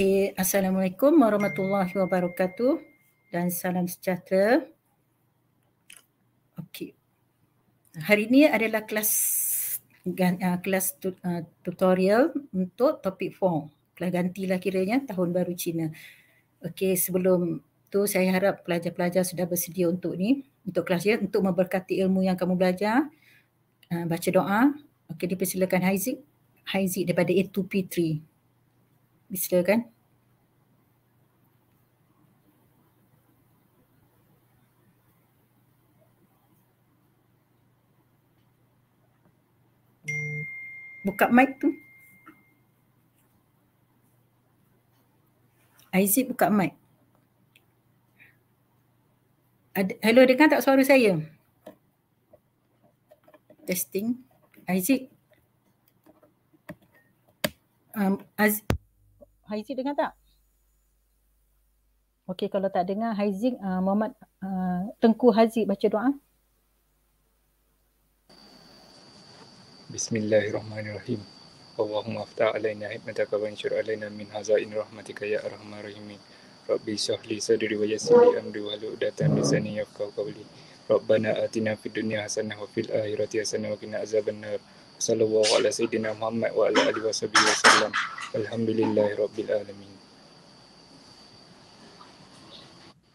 Okey, Assalamualaikum warahmatullahi wabarakatuh dan salam sejahtera. Okey. Hari ini adalah kelas ah, kelas ah, tutorial untuk topik form. Kelas ganti lah kiranya tahun baru Cina. Okey, sebelum tu saya harap pelajar-pelajar sudah bersedia untuk ni, untuk kelas ya, untuk memberkati ilmu yang kamu belajar. Ah, baca doa. Okey, dipersilakan Haizik. Haizik daripada A2P3. Silakan. Buka mic tu. Aizid buka mic. Ad, hello, dengar tak suara saya? Testing. Aizid. Um, Aziz. Haizik dengar tak? Okey kalau tak dengar Haizik uh, Muhammad uh, Tengku Haizik baca doa. Bismillahirrahmanirrahim. Allahumma afta alaina hikmataka wa ansur alaina min hazain rahmatika ya arhamar rahimin. Rabbi shrahli sadri wa yassir li amri wa hlul 'uqdatam min lisani Rabbana atina fid dunya hasanah wa fil akhirati hasanah wa qina azaban sallallahu ala sayyidina Muhammad wa ala alihi wasallam. wasallam. Alhamdulillahirabbil alamin.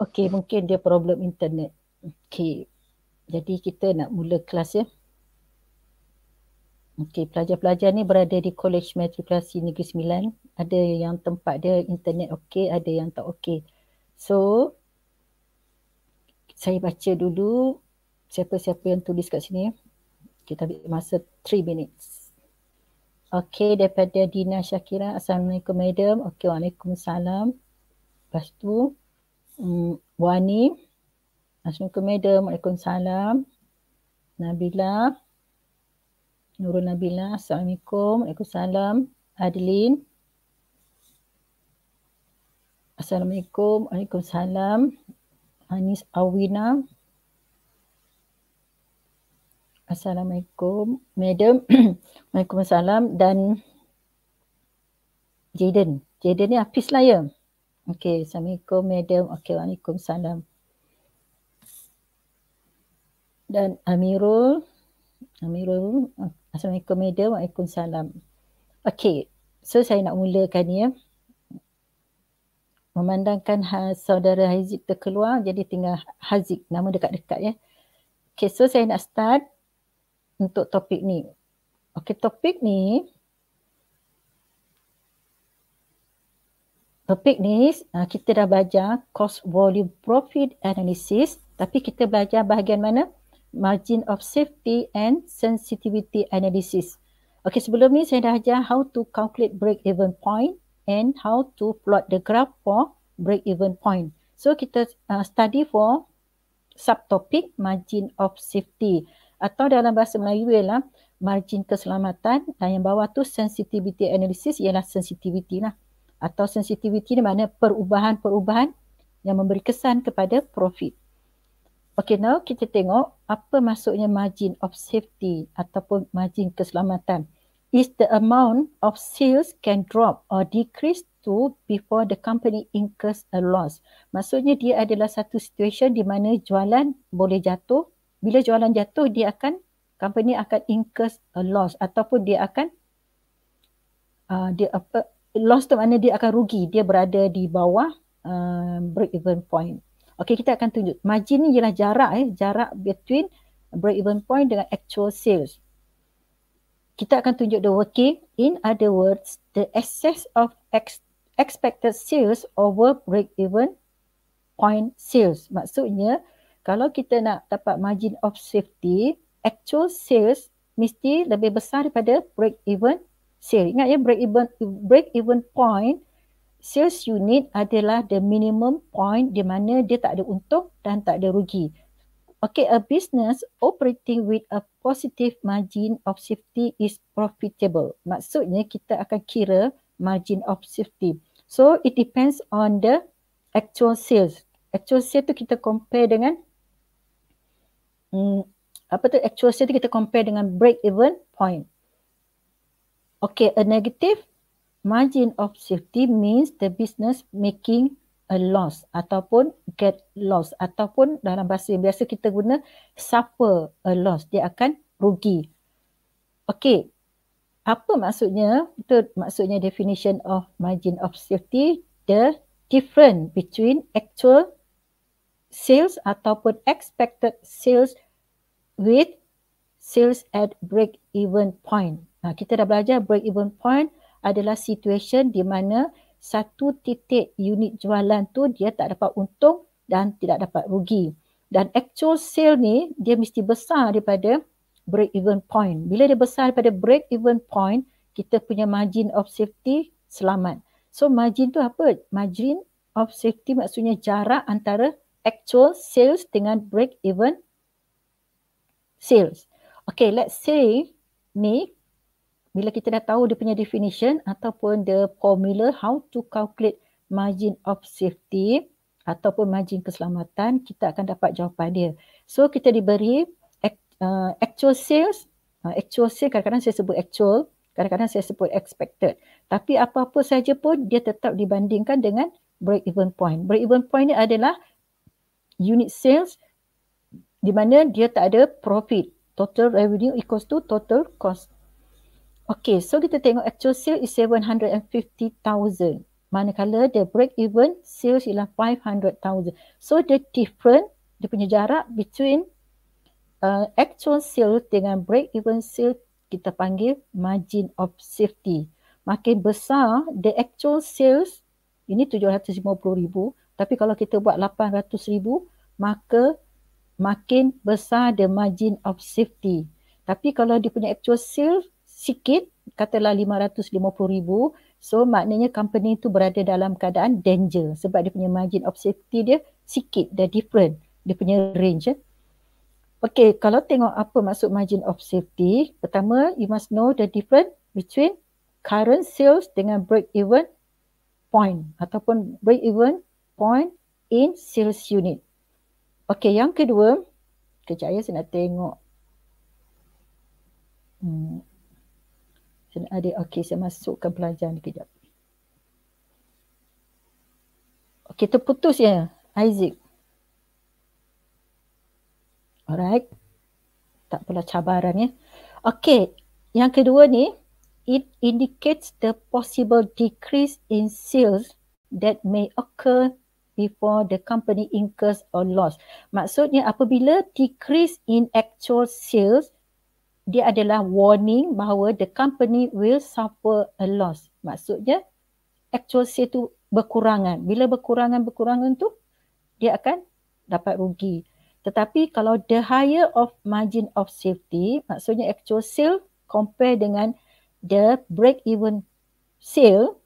Okey, mungkin dia problem internet. Okey. Jadi kita nak mula kelas ya. Okey, pelajar-pelajar ni berada di College Matrikulasi Negeri Sembilan. Ada yang tempat dia internet okey, ada yang tak okey. So, saya baca dulu siapa-siapa yang tulis kat sini ya. Kita ambil masa 3 minutes. Okay, daripada Dina Syakira. Assalamualaikum madam. Okey waalaikumsalam. Lepas tu um, Wani. Assalamualaikum madam. Waalaikumsalam. Nabila. Nurul Nabila. Assalamualaikum. Waalaikumsalam. Adilin. Assalamualaikum. Waalaikumsalam. Hanis Awina. Assalamualaikum Madam Waalaikumsalam dan Jaden Jaden ni Hafiz lah ya Okay Assalamualaikum Madam Okay Waalaikumsalam Dan Amirul Amirul Assalamualaikum Madam Waalaikumsalam Okay So saya nak mulakan ni ya Memandangkan ha, saudara Haziq terkeluar Jadi tinggal Haziq Nama dekat-dekat ya Okay so saya nak start untuk topik ni. Okey, topik ni Topik ni ah, kita dah belajar cost volume profit analysis tapi kita belajar bahagian mana? Margin of safety and sensitivity analysis. Okey, sebelum ni saya dah ajar how to calculate break even point and how to plot the graph for break even point. So kita uh, study for subtopic margin of safety atau dalam bahasa Melayu ialah margin keselamatan dan yang bawah tu sensitivity analysis ialah sensitivity lah atau sensitivity ni mana perubahan-perubahan yang memberi kesan kepada profit. Okay now kita tengok apa maksudnya margin of safety ataupun margin keselamatan. Is the amount of sales can drop or decrease to before the company incurs a loss. Maksudnya dia adalah satu situation di mana jualan boleh jatuh bila jualan jatuh dia akan company akan incur a loss ataupun dia akan uh, dia apa loss tu maknanya dia akan rugi dia berada di bawah uh, break even point. Okey kita akan tunjuk margin ni ialah jarak eh jarak between break even point dengan actual sales. Kita akan tunjuk the working in other words the excess of ex- expected sales over break even point sales. Maksudnya kalau kita nak dapat margin of safety, actual sales mesti lebih besar daripada break even sales. Ingat ya break even break even point sales unit adalah the minimum point di mana dia tak ada untung dan tak ada rugi. Okay, a business operating with a positive margin of safety is profitable. Maksudnya kita akan kira margin of safety. So it depends on the actual sales. Actual sales tu kita compare dengan um, apa tu actual sales tu kita compare dengan break even point. Okay, a negative margin of safety means the business making a loss ataupun get loss ataupun dalam bahasa yang biasa kita guna suffer a loss dia akan rugi. Okay, apa maksudnya? Itu maksudnya definition of margin of safety the difference between actual sales ataupun expected sales with sales at break even point. Nah, ha, kita dah belajar break even point adalah situation di mana satu titik unit jualan tu dia tak dapat untung dan tidak dapat rugi. Dan actual sale ni dia mesti besar daripada break even point. Bila dia besar daripada break even point, kita punya margin of safety selamat. So margin tu apa? Margin of safety maksudnya jarak antara actual sales dengan break even sales. Okay, let's say ni bila kita dah tahu dia punya definition ataupun the formula how to calculate margin of safety ataupun margin keselamatan, kita akan dapat jawapan dia. So kita diberi uh, actual sales, uh, actual sales kadang-kadang saya sebut actual, kadang-kadang saya sebut expected. Tapi apa-apa saja pun dia tetap dibandingkan dengan break even point. Break even point ni adalah unit sales di mana dia tak ada profit. Total revenue equals to total cost. Okay, so kita tengok actual sale is 750,000. Manakala the break even sales ialah 500,000. So the different, dia punya jarak between uh, actual sale dengan break even sale kita panggil margin of safety. Makin besar the actual sales, ini 750,000 tapi kalau kita buat 800 ribu, maka makin besar the margin of safety. Tapi kalau dia punya actual sale sikit, katalah 550 ribu, so maknanya company itu berada dalam keadaan danger sebab dia punya margin of safety dia sikit, dia different, dia punya range. Eh. Okay, kalau tengok apa maksud margin of safety, pertama you must know the different between current sales dengan break even point ataupun break even point in sales unit. Okey, yang kedua, kejap ya saya nak tengok. Hmm. Saya ada, okay saya masukkan pelajaran kejap. Okay, terputus ya Isaac. Alright. Tak pula cabaran ya. Okey, yang kedua ni, it indicates the possible decrease in sales that may occur before the company incurs a loss. Maksudnya apabila decrease in actual sales, dia adalah warning bahawa the company will suffer a loss. Maksudnya actual sales tu berkurangan. Bila berkurangan-berkurangan tu, dia akan dapat rugi. Tetapi kalau the higher of margin of safety, maksudnya actual sale compare dengan the break even sale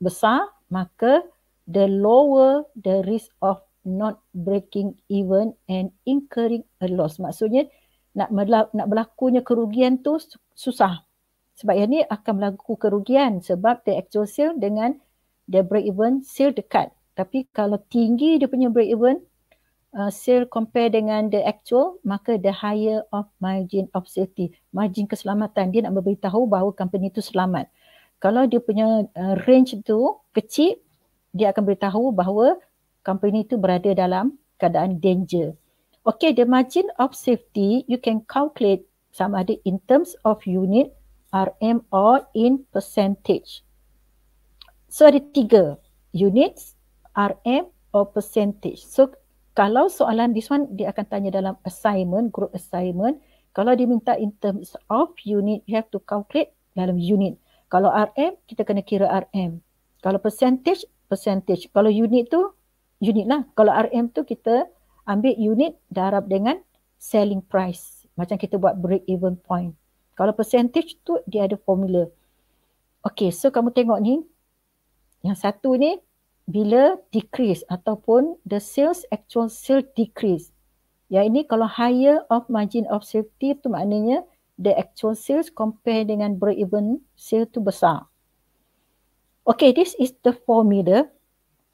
besar, maka the lower the risk of not breaking even and incurring a loss. Maksudnya nak nak berlakunya kerugian tu susah. Sebab yang ni akan berlaku kerugian sebab the actual sale dengan the break even sale dekat. Tapi kalau tinggi dia punya break even uh, sale compare dengan the actual maka the higher of margin of safety. Margin keselamatan dia nak memberitahu bahawa company tu selamat. Kalau dia punya uh, range tu kecil dia akan beritahu bahawa company itu berada dalam keadaan danger. Okay, the margin of safety you can calculate sama ada in terms of unit RM or in percentage. So ada tiga units RM or percentage. So kalau soalan this one dia akan tanya dalam assignment, group assignment. Kalau dia minta in terms of unit, you have to calculate dalam unit. Kalau RM, kita kena kira RM. Kalau percentage, percentage. Kalau unit tu, unit lah. Kalau RM tu kita ambil unit darab dengan selling price. Macam kita buat break even point. Kalau percentage tu dia ada formula. Okay, so kamu tengok ni. Yang satu ni, bila decrease ataupun the sales actual sale decrease. Yang ini kalau higher of margin of safety tu maknanya the actual sales compare dengan break even sale tu besar. Okay, this is the formula.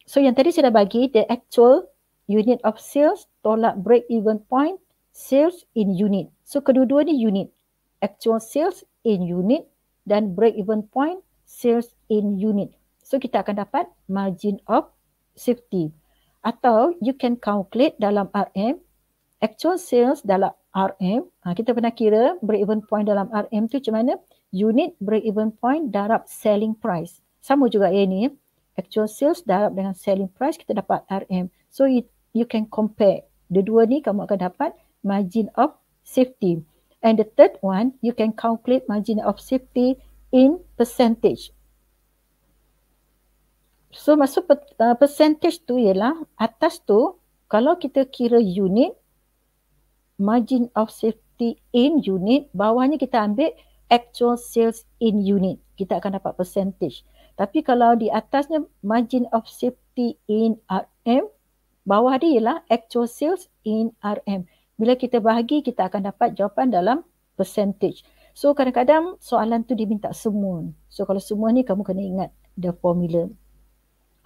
So yang tadi saya dah bagi, the actual unit of sales tolak break even point sales in unit. So kedua-dua ni unit. Actual sales in unit dan break even point sales in unit. So kita akan dapat margin of safety. Atau you can calculate dalam RM, actual sales dalam RM. Ha, kita pernah kira break even point dalam RM tu macam mana? Unit break even point darab selling price sama juga yang ini actual sales darab dengan selling price kita dapat RM so you, you can compare the dua ni kamu akan dapat margin of safety and the third one you can calculate margin of safety in percentage so masuk per, uh, percentage tu ialah atas tu kalau kita kira unit margin of safety in unit bawahnya kita ambil actual sales in unit kita akan dapat percentage tapi kalau di atasnya margin of safety in RM, bawah dia ialah actual sales in RM. Bila kita bahagi, kita akan dapat jawapan dalam percentage. So kadang-kadang soalan tu diminta semua. So kalau semua ni kamu kena ingat the formula.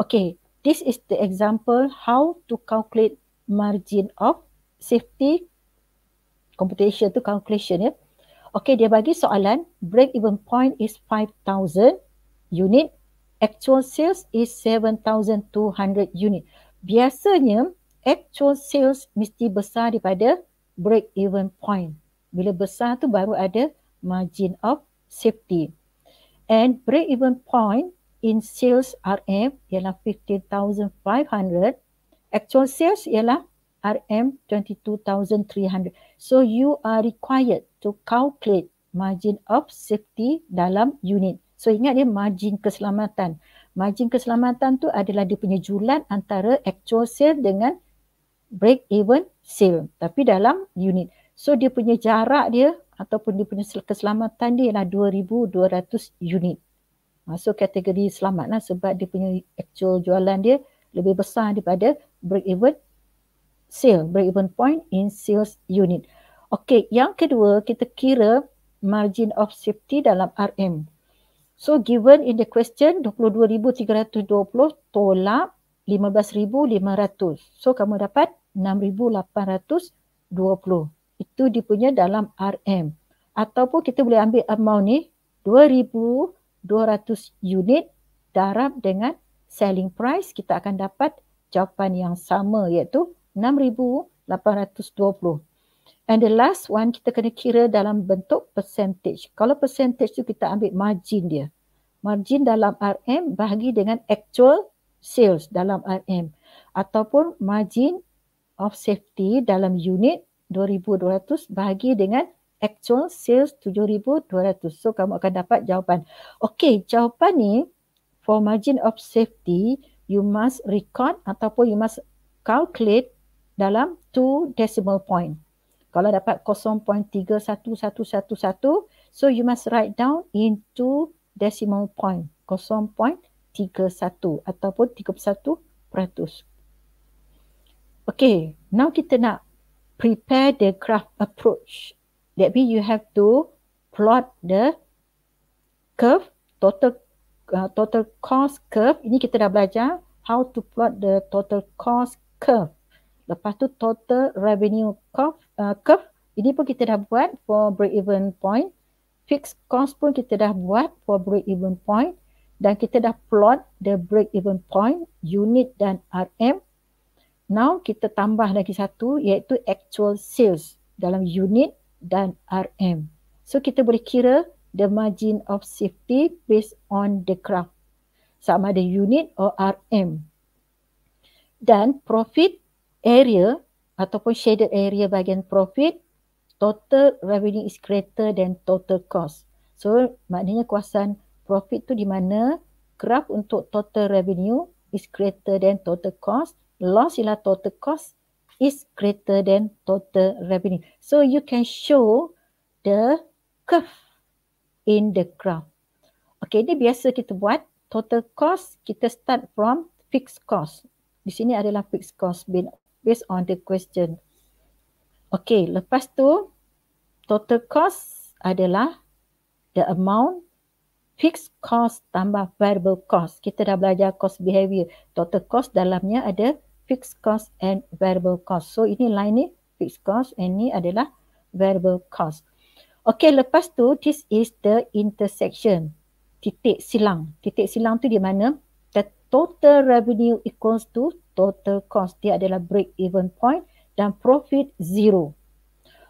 Okay, this is the example how to calculate margin of safety computation tu calculation ya. Okay, dia bagi soalan break even point is 5,000 unit actual sales is 7200 unit. Biasanya actual sales mesti besar daripada break even point. Bila besar tu baru ada margin of safety. And break even point in sales RM ialah 15500. Actual sales ialah RM 22300. So you are required to calculate margin of safety dalam unit. So ingat dia margin keselamatan. Margin keselamatan tu adalah dia punya julat antara actual sale dengan break even sale. Tapi dalam unit. So dia punya jarak dia ataupun dia punya keselamatan dia ialah 2,200 unit. So kategori selamat lah sebab dia punya actual jualan dia lebih besar daripada break even sale, break even point in sales unit. Okay, yang kedua kita kira margin of safety dalam RM. So given in the question 22,320 tolak 15,500. So kamu dapat 6,820. Itu dipunya dalam RM. Ataupun kita boleh ambil amount ni 2,200 unit darab dengan selling price kita akan dapat jawapan yang sama iaitu 6,820. And the last one kita kena kira dalam bentuk percentage. Kalau percentage tu kita ambil margin dia. Margin dalam RM bahagi dengan actual sales dalam RM. Ataupun margin of safety dalam unit 2200 bahagi dengan actual sales 7200. So kamu akan dapat jawapan. Okay jawapan ni for margin of safety you must record ataupun you must calculate dalam 2 decimal point kalau dapat 0.31111 so you must write down into decimal point 0.31 ataupun 31% okay now kita nak prepare the graph approach that means you have to plot the curve total uh, total cost curve ini kita dah belajar how to plot the total cost curve lepas tu total revenue curve uh, curve. Ini pun kita dah buat for break even point. Fixed cost pun kita dah buat for break even point. Dan kita dah plot the break even point, unit dan RM. Now kita tambah lagi satu iaitu actual sales dalam unit dan RM. So kita boleh kira the margin of safety based on the graph. Sama ada unit or RM. Dan profit area ataupun shaded area bahagian profit, total revenue is greater than total cost. So maknanya kuasaan profit tu di mana Graph untuk total revenue is greater than total cost, loss ialah total cost is greater than total revenue. So you can show the curve in the graph. Okay, ini biasa kita buat total cost kita start from fixed cost. Di sini adalah fixed cost bin based on the question. Okay, lepas tu total cost adalah the amount fixed cost tambah variable cost. Kita dah belajar cost behavior. Total cost dalamnya ada fixed cost and variable cost. So ini line ni fixed cost and ni adalah variable cost. Okay, lepas tu this is the intersection. Titik silang. Titik silang tu di mana? The total revenue equals to total cost dia adalah break even point dan profit zero.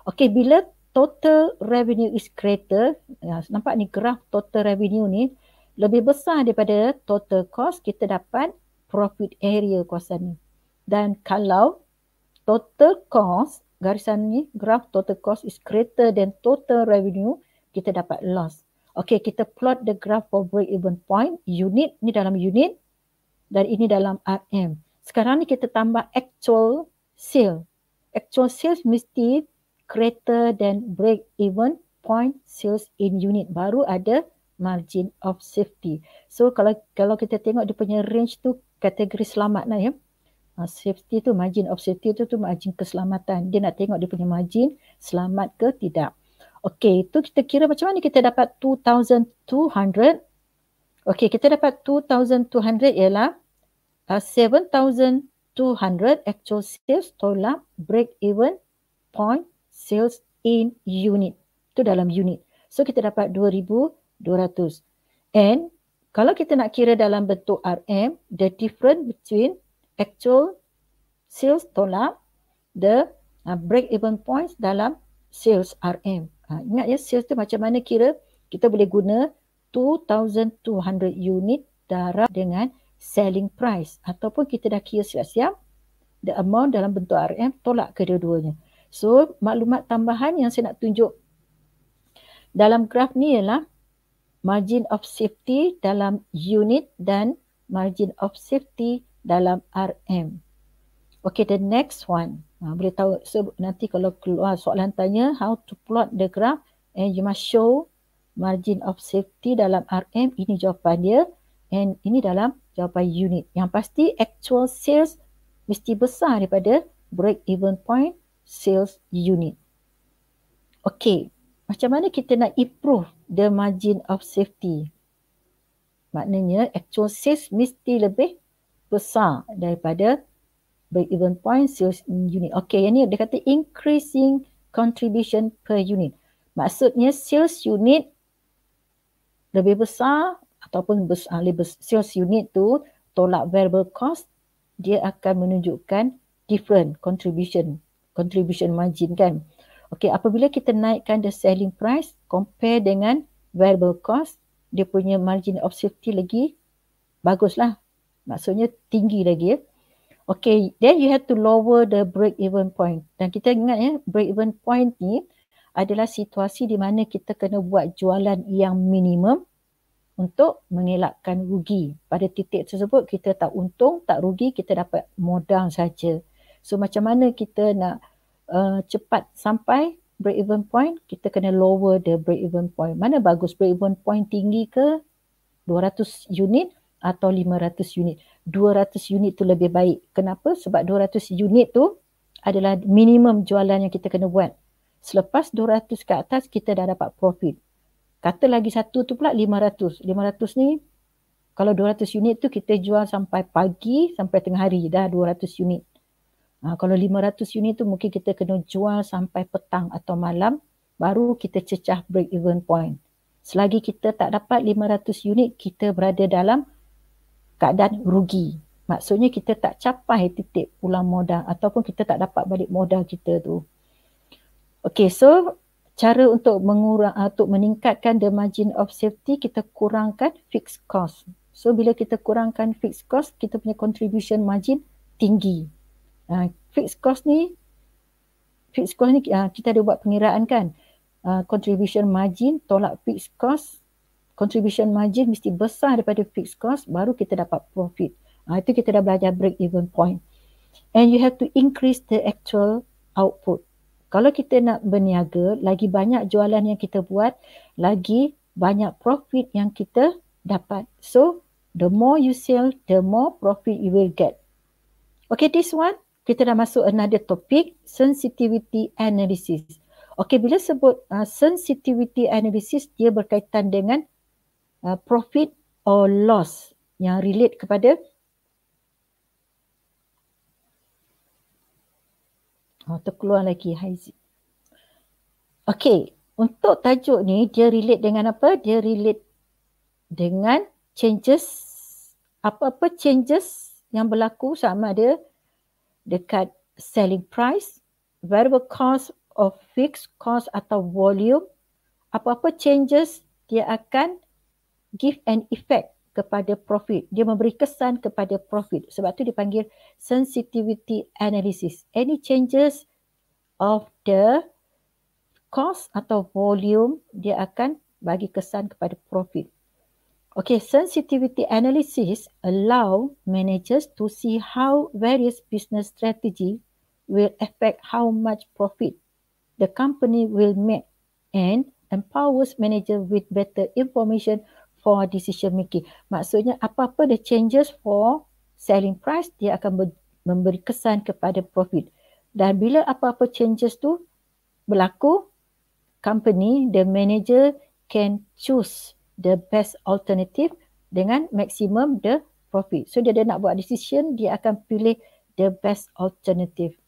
Okey, bila total revenue is greater, ya, nampak ni graf total revenue ni lebih besar daripada total cost, kita dapat profit area kawasan ni. Dan kalau total cost, garisan ni graf total cost is greater than total revenue, kita dapat loss. Okey, kita plot the graph for break even point. Unit ni dalam unit dan ini dalam RM. Sekarang ni kita tambah actual sales. Actual sales mesti greater than break even point sales in unit baru ada margin of safety. So kalau kalau kita tengok dia punya range tu kategori selamat lah ya. Uh, safety tu margin of safety tu tu margin keselamatan. Dia nak tengok dia punya margin selamat ke tidak. Okay, itu kita kira macam mana kita dapat 2,200. Okay, kita dapat 2,200 ialah 7,200 actual sales tolak break even point sales in unit. Itu dalam unit. So kita dapat 2,200. And kalau kita nak kira dalam bentuk RM, the difference between actual sales tolak the uh, break even points dalam sales RM. Ha, ingat ya sales tu macam mana kira kita boleh guna 2,200 unit darab dengan 7,200 selling price ataupun kita dah kira siap-siap the amount dalam bentuk RM tolak kedua-duanya. So maklumat tambahan yang saya nak tunjuk dalam graf ni ialah margin of safety dalam unit dan margin of safety dalam RM. Okay the next one. Ha, boleh tahu so nanti kalau keluar soalan tanya how to plot the graph and you must show margin of safety dalam RM ini jawapan dia And ini dalam jawapan unit. Yang pasti actual sales mesti besar daripada break even point sales unit. Okay, macam mana kita nak improve the margin of safety? Maknanya actual sales mesti lebih besar daripada break even point sales unit. Okay, yang ni dia kata increasing contribution per unit. Maksudnya sales unit lebih besar ataupun bus, uh, labor sales unit tu tolak variable cost dia akan menunjukkan different contribution contribution margin kan okey apabila kita naikkan the selling price compare dengan variable cost dia punya margin of safety lagi baguslah maksudnya tinggi lagi ya okey then you have to lower the break even point dan kita ingat ya break even point ni adalah situasi di mana kita kena buat jualan yang minimum untuk mengelakkan rugi. Pada titik tersebut kita tak untung, tak rugi, kita dapat modal saja. So macam mana kita nak uh, cepat sampai break even point? Kita kena lower the break even point. Mana bagus break even point tinggi ke 200 unit atau 500 unit? 200 unit tu lebih baik. Kenapa? Sebab 200 unit tu adalah minimum jualan yang kita kena buat. Selepas 200 ke atas kita dah dapat profit. Kata lagi satu tu pula 500. 500 ni kalau 200 unit tu kita jual sampai pagi sampai tengah hari dah 200 unit. Ha, kalau 500 unit tu mungkin kita kena jual sampai petang atau malam baru kita cecah break even point. Selagi kita tak dapat 500 unit kita berada dalam keadaan rugi. Maksudnya kita tak capai titik pulang modal ataupun kita tak dapat balik modal kita tu. Okay so cara untuk mengurang ah, untuk meningkatkan the margin of safety kita kurangkan fixed cost. So bila kita kurangkan fixed cost, kita punya contribution margin tinggi. Uh, fixed cost ni fixed cost ni uh, kita ada buat pengiraan kan. Uh, contribution margin tolak fixed cost, contribution margin mesti besar daripada fixed cost baru kita dapat profit. Uh, itu kita dah belajar break even point. And you have to increase the actual output kalau kita nak berniaga, lagi banyak jualan yang kita buat, lagi banyak profit yang kita dapat. So, the more you sell, the more profit you will get. Okay, this one, kita dah masuk another topic, sensitivity analysis. Okay, bila sebut uh, sensitivity analysis, dia berkaitan dengan uh, profit or loss yang relate kepada Oh, terkeluar lagi Haizi. Okay, untuk tajuk ni dia relate dengan apa? Dia relate dengan changes, apa-apa changes yang berlaku sama ada dekat selling price, variable cost of fixed cost atau volume, apa-apa changes dia akan give an effect kepada profit. Dia memberi kesan kepada profit. Sebab tu dipanggil sensitivity analysis. Any changes of the cost atau volume dia akan bagi kesan kepada profit. Okay, sensitivity analysis allow managers to see how various business strategy will affect how much profit the company will make and empowers manager with better information for decision making. Maksudnya apa-apa the changes for selling price dia akan memberi kesan kepada profit. Dan bila apa-apa changes tu berlaku, company the manager can choose the best alternative dengan maximum the profit. So dia, dia nak buat decision, dia akan pilih the best alternative.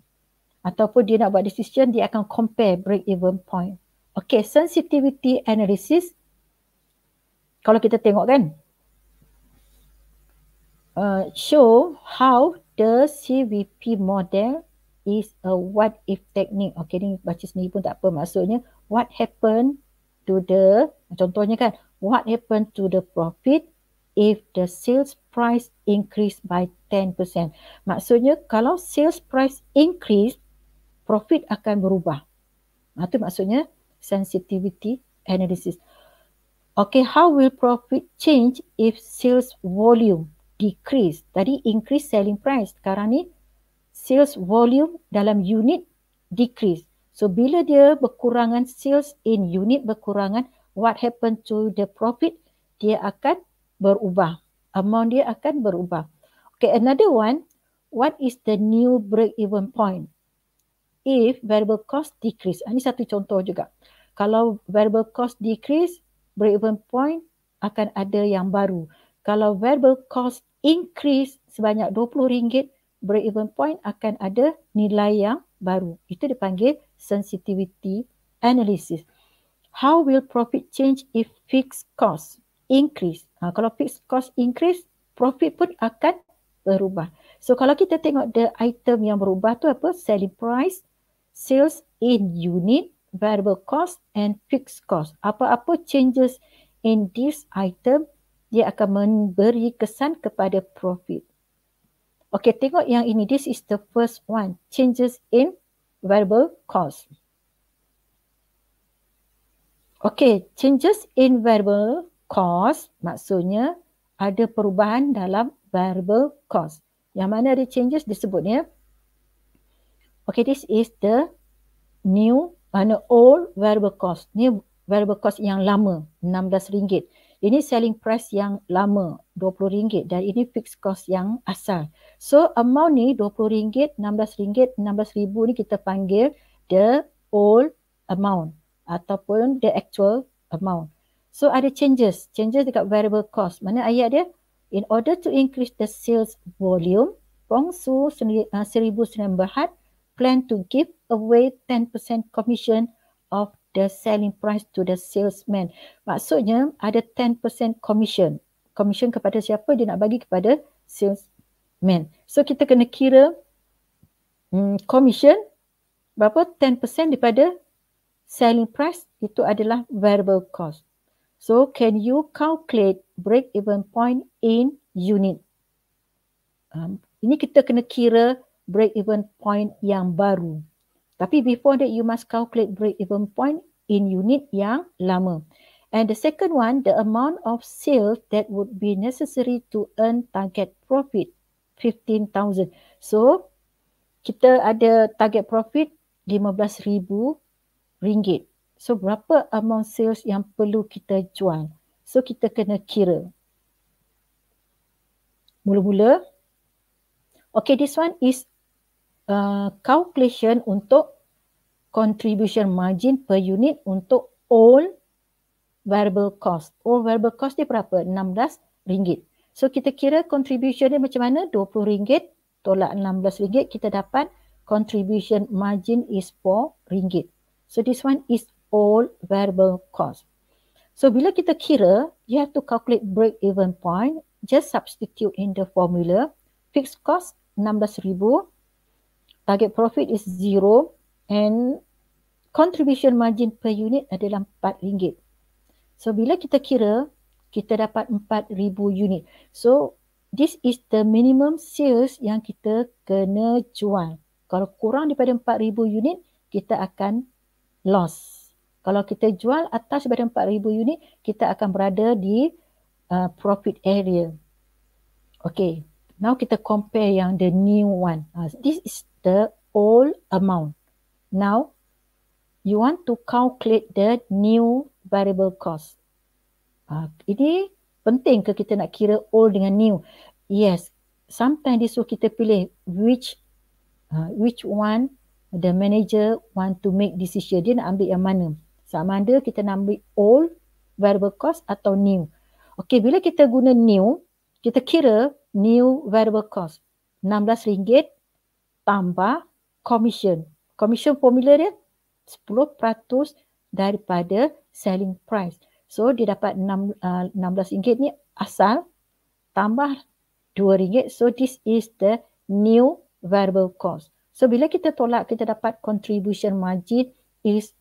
Ataupun dia nak buat decision, dia akan compare break even point. Okay, sensitivity analysis kalau kita tengok kan uh, show how the CVP model is a what if technique. Okay, ni baca sendiri pun tak apa. Maksudnya, what happen to the, contohnya kan, what happen to the profit if the sales price increase by 10%. Maksudnya, kalau sales price increase, profit akan berubah. Itu maksudnya sensitivity analysis. Okay, how will profit change if sales volume decrease? Tadi increase selling price. Sekarang ni sales volume dalam unit decrease. So bila dia berkurangan sales in unit berkurangan, what happen to the profit? Dia akan berubah. Amount dia akan berubah. Okay, another one. What is the new break even point? If variable cost decrease. Ah, ini satu contoh juga. Kalau variable cost decrease, break even point akan ada yang baru. Kalau variable cost increase sebanyak RM20, break even point akan ada nilai yang baru. Itu dipanggil sensitivity analysis. How will profit change if fixed cost increase? Ha, kalau fixed cost increase, profit pun akan berubah. So kalau kita tengok the item yang berubah tu apa? Selling price, sales in unit, variable cost and fixed cost. Apa-apa changes in this item dia akan memberi kesan kepada profit. Okay, tengok yang ini. This is the first one. Changes in variable cost. Okay, changes in variable cost maksudnya ada perubahan dalam variable cost. Yang mana ada changes disebutnya. Okay, this is the new mana old variable cost ni variable cost yang lama RM16 ini selling price yang lama RM20 dan ini fixed cost yang asal so amount ni RM20 RM16 RM16,000 ni kita panggil the old amount ataupun the actual amount so ada changes changes dekat variable cost mana ayat dia in order to increase the sales volume Pongsu uh, Seribu Senin Berhad plan to give away 10% commission of the selling price to the salesman. Maksudnya ada 10% commission. Commission kepada siapa dia nak bagi kepada salesman. So kita kena kira hmm, commission berapa 10% daripada selling price itu adalah variable cost. So can you calculate break even point in unit? Um, ini kita kena kira break even point yang baru. Tapi before that you must calculate break even point in unit yang lama. And the second one, the amount of sales that would be necessary to earn target profit 15,000. So kita ada target profit 15,000 ringgit. So berapa amount sales yang perlu kita jual? So kita kena kira. Mula-mula. Okay, this one is Uh, calculation untuk contribution margin per unit untuk all variable cost. All variable cost dia berapa? RM16. So kita kira contribution dia macam mana? RM20 tolak RM16 kita dapat contribution margin is RM4. So this one is all variable cost. So bila kita kira, you have to calculate break even point. Just substitute in the formula. Fixed cost 16,000 target profit is zero and contribution margin per unit adalah RM4. So bila kita kira, kita dapat 4,000 unit. So this is the minimum sales yang kita kena jual. Kalau kurang daripada 4,000 unit, kita akan loss. Kalau kita jual atas daripada 4,000 unit, kita akan berada di uh, profit area. Okay, now kita compare yang the new one. Uh, this is the old amount. Now, you want to calculate the new variable cost. Uh, ini penting ke kita nak kira old dengan new? Yes, sometimes dia suruh kita pilih which uh, which one the manager want to make decision. Dia nak ambil yang mana. Sama ada kita nak ambil old variable cost atau new. Okay, bila kita guna new, kita kira new variable cost. RM16 tambah commission. Commission formula dia 10% daripada selling price. So dia dapat 6, uh, 16 ringgit ni asal tambah 2 ringgit. So this is the new variable cost. So bila kita tolak kita dapat contribution margin is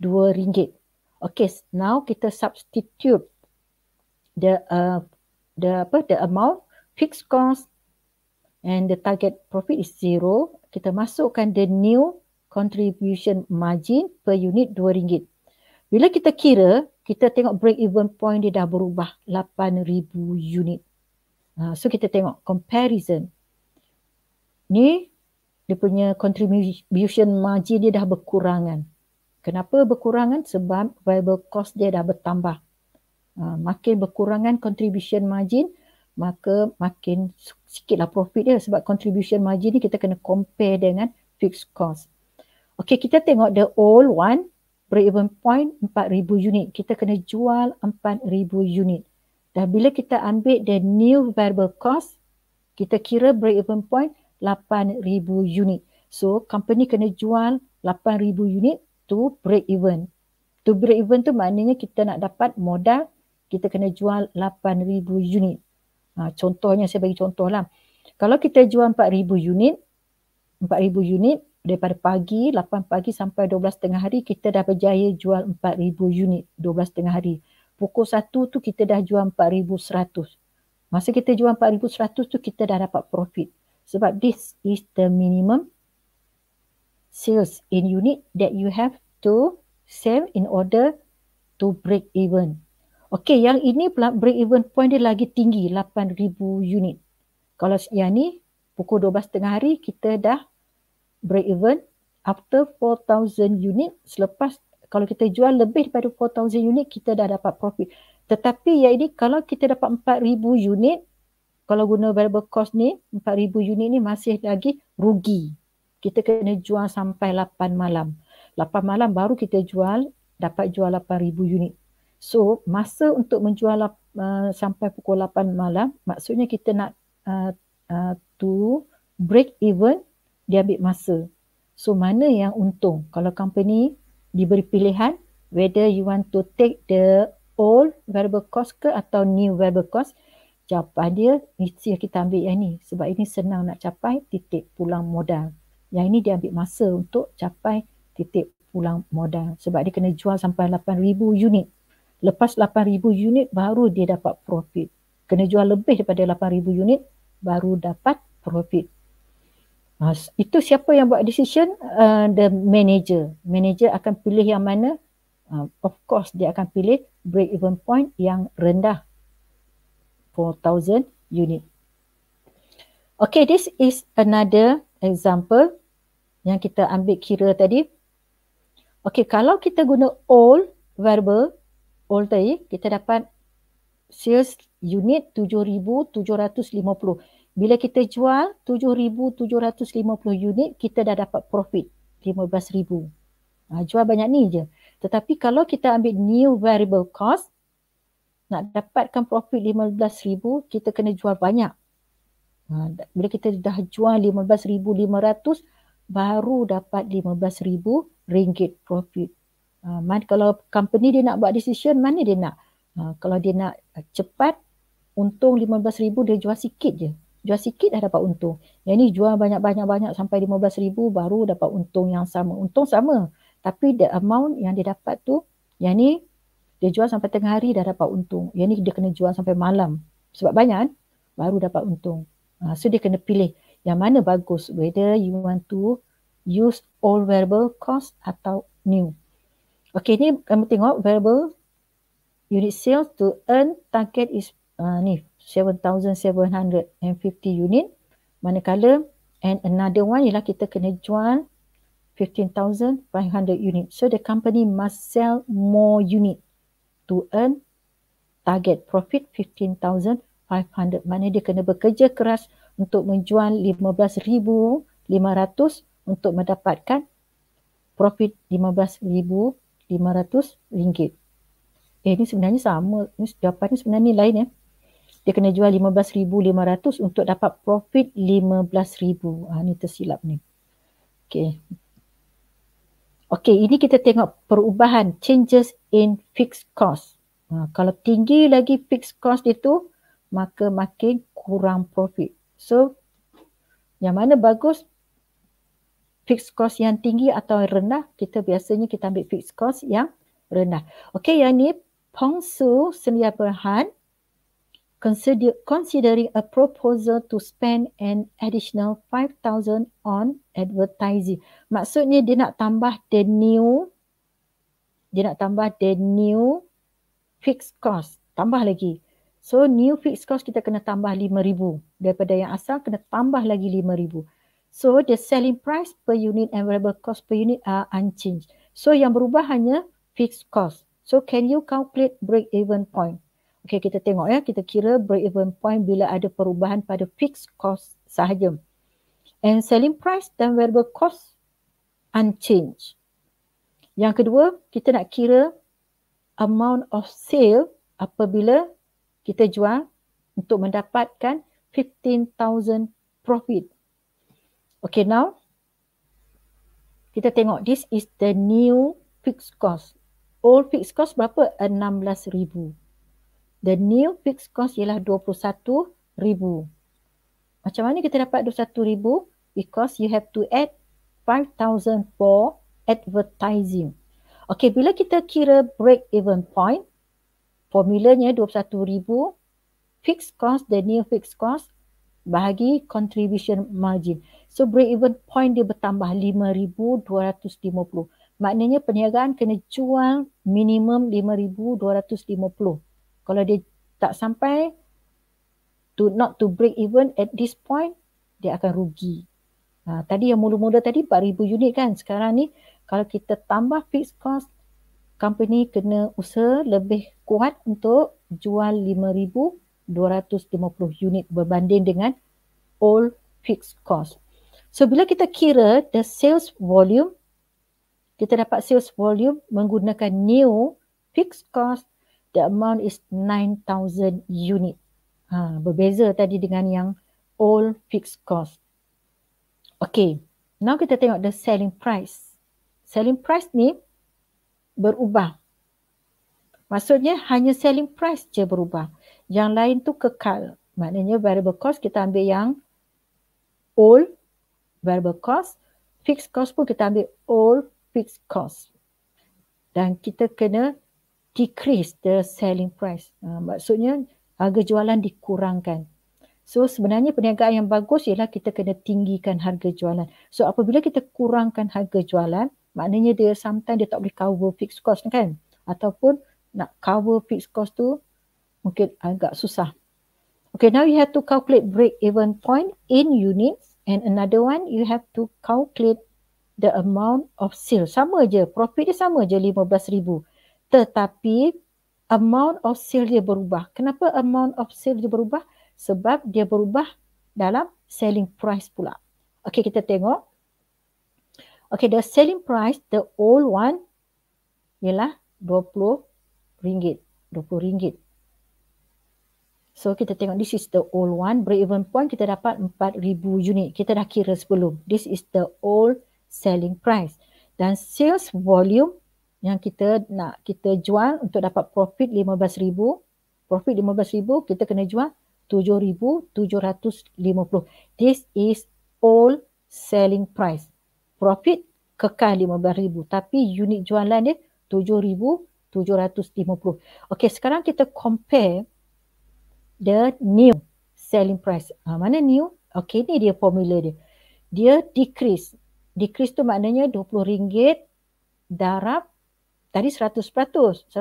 2 ringgit. Okay, now kita substitute the uh, the apa the amount fixed cost and the target profit is zero, kita masukkan the new contribution margin per unit RM2. Bila kita kira, kita tengok break even point dia dah berubah 8,000 unit. Uh, so kita tengok comparison. Ni dia punya contribution margin dia dah berkurangan. Kenapa berkurangan? Sebab variable cost dia dah bertambah. Uh, makin berkurangan contribution margin, maka makin sikitlah profit dia sebab contribution margin ni kita kena compare dengan fixed cost. Okay, kita tengok the old one break even point 4,000 unit. Kita kena jual 4,000 unit. Dan bila kita ambil the new variable cost, kita kira break even point 8,000 unit. So, company kena jual 8,000 unit to break even. To break even tu maknanya kita nak dapat modal, kita kena jual 8,000 unit. Ha, contohnya saya bagi contohlah. Kalau kita jual 4000 unit 4000 unit daripada pagi 8 pagi sampai 12 tengah hari kita dah berjaya jual 4000 unit 12 tengah hari. Pukul 1 tu kita dah jual 4100. Masa kita jual 4100 tu kita dah dapat profit. Sebab this is the minimum sales in unit that you have to sell in order to break even. Okey, yang ini pula break even point dia lagi tinggi 8000 unit. Kalau yang ni pukul 12 tengah hari kita dah break even after 4000 unit selepas kalau kita jual lebih daripada 4000 unit kita dah dapat profit. Tetapi yang ini kalau kita dapat 4000 unit kalau guna variable cost ni 4000 unit ni masih lagi rugi. Kita kena jual sampai 8 malam. 8 malam baru kita jual dapat jual 8000 unit. So masa untuk menjual uh, sampai pukul 8 malam maksudnya kita nak uh, uh, to break even dia ambil masa. So mana yang untung? Kalau company diberi pilihan whether you want to take the old variable cost ke atau new variable cost jawapan dia mesti kita ambil yang ni sebab ini senang nak capai titik pulang modal. Yang ini dia ambil masa untuk capai titik pulang modal sebab dia kena jual sampai 8,000 unit lepas 8000 unit baru dia dapat profit kena jual lebih daripada 8000 unit baru dapat profit uh, itu siapa yang buat decision uh, the manager manager akan pilih yang mana uh, of course dia akan pilih break even point yang rendah 4000 unit okay this is another example yang kita ambil kira tadi okay kalau kita guna all variable all day kita dapat sales unit 7750 bila kita jual 7750 unit kita dah dapat profit 15000 ha, ah, jual banyak ni je tetapi kalau kita ambil new variable cost nak dapatkan profit 15000 kita kena jual banyak ha, bila kita dah jual 15500 baru dapat 15000 ringgit profit Ah, man, kalau company dia nak buat decision mana dia nak uh, kalau dia nak cepat untung 15000 dia jual sikit je jual sikit dah dapat untung yang ni jual banyak-banyak-banyak sampai 15000 baru dapat untung yang sama untung sama tapi the amount yang dia dapat tu yang ni dia jual sampai tengah hari dah dapat untung yang ni dia kena jual sampai malam sebab banyak kan? baru dapat untung uh, so dia kena pilih yang mana bagus whether you want to use old variable cost atau new Okay, ni kami tengok variable unit sales to earn target is uh, ni 7,750 unit. Manakala and another one ialah kita kena jual 15,500 unit. So the company must sell more unit to earn target profit 15,500. Maknanya dia kena bekerja keras untuk menjual 15,500 untuk mendapatkan profit 15,000 RM500. Eh ni sebenarnya sama. Ni jawapan ni sebenarnya ni lain ya. Eh. Dia kena jual RM15,500 untuk dapat profit RM15,000. Ha, ah, ni tersilap ni. Okay. Okay ini kita tengok perubahan changes in fixed cost. Ha, kalau tinggi lagi fixed cost dia tu maka makin kurang profit. So yang mana bagus fixed cost yang tinggi atau rendah, kita biasanya kita ambil fixed cost yang rendah. Okey, yang ni Pongsu Senia Berhan consider, considering a proposal to spend an additional 5,000 on advertising. Maksudnya dia nak tambah the new dia nak tambah the new fixed cost. Tambah lagi. So new fixed cost kita kena tambah 5,000. Daripada yang asal kena tambah lagi 5,000. So the selling price per unit and variable cost per unit are unchanged. So yang berubah hanya fixed cost. So can you calculate break even point? Okay, kita tengok ya. Kita kira break even point bila ada perubahan pada fixed cost sahaja. And selling price dan variable cost unchanged. Yang kedua, kita nak kira amount of sale apabila kita jual untuk mendapatkan 15,000 profit. Okay now, kita tengok this is the new fixed cost. Old fixed cost berapa? RM16,000. The new fixed cost ialah RM21,000. Macam mana kita dapat RM21,000? Because you have to add RM5,000 for advertising. Okay, bila kita kira break even point, formulanya RM21,000, fixed cost, the new fixed cost bahagi contribution margin. So break even point dia bertambah 5250. Maknanya perniagaan kena jual minimum 5250. Kalau dia tak sampai to not to break even at this point dia akan rugi. Ha, tadi yang mula-mula tadi 4000 unit kan. Sekarang ni kalau kita tambah fixed cost company kena usaha lebih kuat untuk jual 250 unit berbanding dengan all fixed cost. So bila kita kira the sales volume, kita dapat sales volume menggunakan new fixed cost, the amount is 9,000 unit. Ha, berbeza tadi dengan yang all fixed cost. Okay, now kita tengok the selling price. Selling price ni berubah. Maksudnya hanya selling price je berubah yang lain tu kekal. Maknanya variable cost kita ambil yang old variable cost, fixed cost pun kita ambil old fixed cost. Dan kita kena decrease the selling price. Uh, maksudnya harga jualan dikurangkan. So sebenarnya perniagaan yang bagus ialah kita kena tinggikan harga jualan. So apabila kita kurangkan harga jualan, maknanya dia sometimes dia tak boleh cover fixed cost kan? Ataupun nak cover fixed cost tu mungkin agak susah. Okay, now you have to calculate break-even point in units and another one you have to calculate the amount of sale. Sama je, profit dia sama je RM15,000. Tetapi amount of sale dia berubah. Kenapa amount of sale dia berubah? Sebab dia berubah dalam selling price pula. Okay, kita tengok. Okay, the selling price, the old one ialah RM20. RM20. So kita tengok this is the old one. Break even point kita dapat 4,000 unit. Kita dah kira sebelum. This is the old selling price. Dan sales volume yang kita nak kita jual untuk dapat profit 15,000. Profit 15,000 kita kena jual 7,750. This is old selling price. Profit kekal 15,000 tapi unit jualan dia 7,750. Okay sekarang kita compare the new selling price. Ha, mana new? Okay, ni dia formula dia. Dia decrease. Decrease tu maknanya RM20 darab tadi 100%. 100%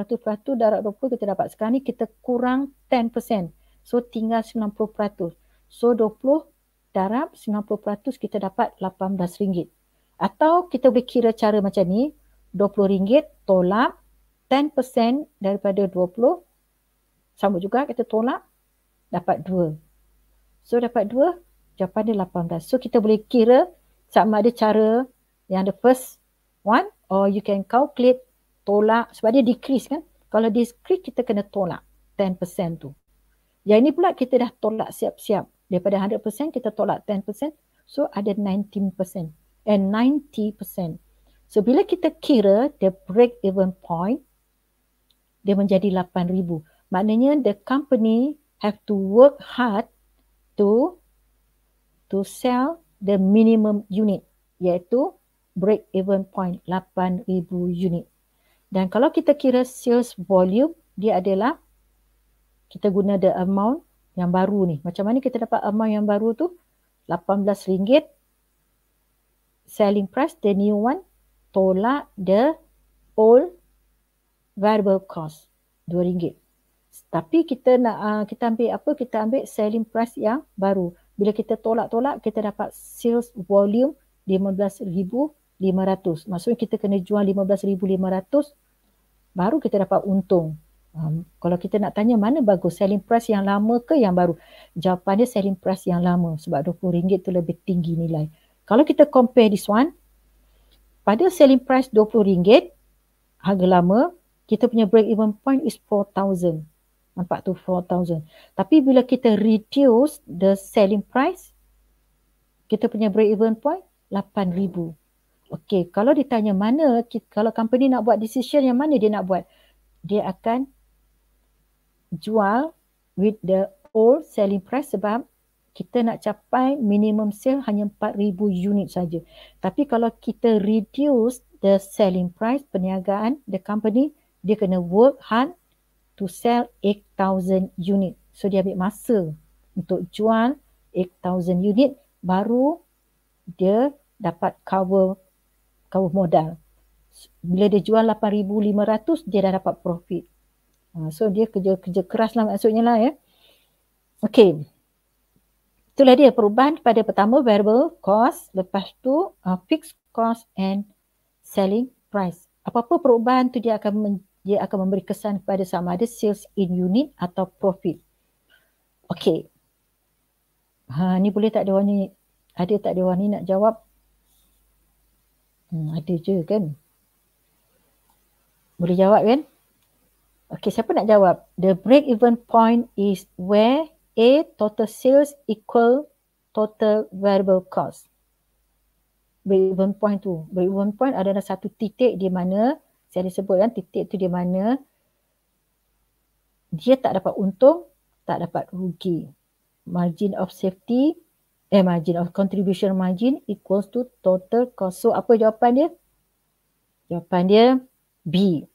darab 20 kita dapat. Sekarang ni kita kurang 10%. So tinggal 90%. So 20 darab 90% kita dapat RM18. Atau kita boleh kira cara macam ni. RM20 tolak 10% daripada 20 sama juga kita tolak dapat 2. So dapat 2, jawapan dia 18. So kita boleh kira sama ada cara yang the first one or you can calculate tolak sebab dia decrease kan. Kalau decrease kita kena tolak 10% tu. Yang ini pula kita dah tolak siap-siap. Daripada 100% kita tolak 10%. So ada 19% and 90%. So bila kita kira the break even point dia menjadi 8,000. Maknanya the company have to work hard to to sell the minimum unit iaitu break even point 8000 unit. Dan kalau kita kira sales volume dia adalah kita guna the amount yang baru ni. Macam mana kita dapat amount yang baru tu? 18 ringgit selling price the new one tolak the old variable cost rm ringgit tapi kita nak uh, kita ambil apa kita ambil selling price yang baru bila kita tolak-tolak kita dapat sales volume 15500 maksudnya kita kena jual 15500 baru kita dapat untung um, kalau kita nak tanya mana bagus selling price yang lama ke yang baru jawapannya selling price yang lama sebab RM20 tu lebih tinggi nilai kalau kita compare this one pada selling price RM20 harga lama kita punya break even point is 4000 nampak tu 4000 tapi bila kita reduce the selling price kita punya break even point 8000 Okay, kalau ditanya mana kalau company nak buat decision yang mana dia nak buat dia akan jual with the old selling price sebab kita nak capai minimum sale hanya 4000 unit saja tapi kalau kita reduce the selling price perniagaan the company dia kena work hard to sell 8,000 unit. So dia ambil masa untuk jual 8,000 unit baru dia dapat cover cover modal. Bila dia jual 8,500 dia dah dapat profit. Ha, so dia kerja kerja keras lah maksudnya lah ya. Okay. Itulah dia perubahan pada pertama variable cost lepas tu uh, fixed cost and selling price. Apa-apa perubahan tu dia akan men- dia akan memberi kesan kepada sama ada sales in unit atau profit. Okey. Ha, ni boleh tak dia ni? Ada tak dia ni nak jawab? Hmm, ada je kan? Boleh jawab kan? Okey, siapa nak jawab? The break even point is where A total sales equal total variable cost. Break even point tu. Break even point adalah satu titik di mana saya ada sebut kan titik tu di mana dia tak dapat untung, tak dapat rugi. Margin of safety, eh margin of contribution margin equals to total cost. So apa jawapan dia? Jawapan dia B.